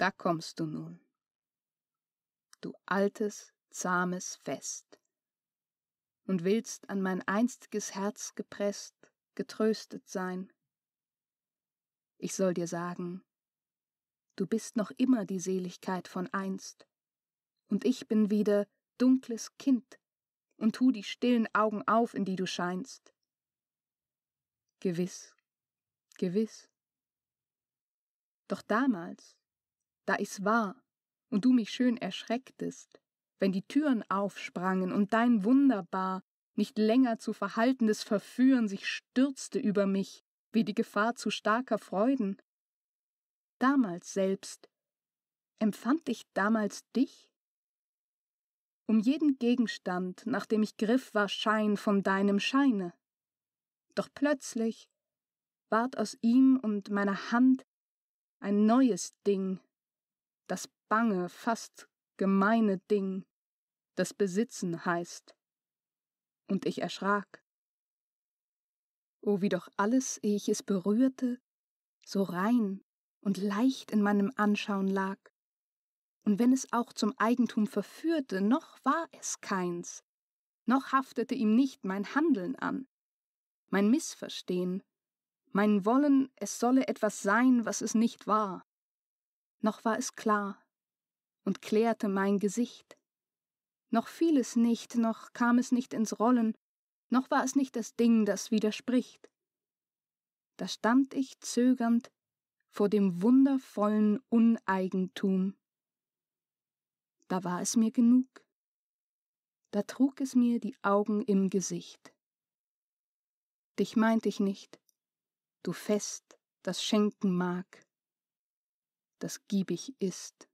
Da kommst du nun. Du altes, zahmes Fest. Und willst an mein einstiges Herz gepresst, getröstet sein. Ich soll dir sagen, du bist noch immer die Seligkeit von einst, und ich bin wieder dunkles Kind und tu die stillen Augen auf, in die du scheinst. Gewiss, gewiss. Doch damals, da ich's war und du mich schön erschrecktest, wenn die Türen aufsprangen und dein wunderbar, nicht länger zu verhaltendes Verführen sich stürzte über mich, wie die Gefahr zu starker Freuden. Damals selbst, empfand ich damals dich? Um jeden Gegenstand, nach dem ich griff, war Schein von deinem Scheine. Doch plötzlich ward aus ihm und meiner Hand ein neues Ding, das bange, fast gemeine Ding, das Besitzen heißt. Und ich erschrak. O oh, wie doch alles, ehe ich es berührte, so rein und leicht in meinem Anschauen lag. Und wenn es auch zum Eigentum verführte, noch war es keins, noch haftete ihm nicht mein Handeln an, mein Missverstehen, mein Wollen, es solle etwas sein, was es nicht war noch war es klar und klärte mein Gesicht. Noch fiel es nicht, noch kam es nicht ins Rollen, noch war es nicht das Ding, das widerspricht. Da stand ich zögernd vor dem wundervollen Uneigentum. Da war es mir genug. Da trug es mir die Augen im Gesicht. Dich meint ich nicht, du fest, das schenken mag das giebig ist.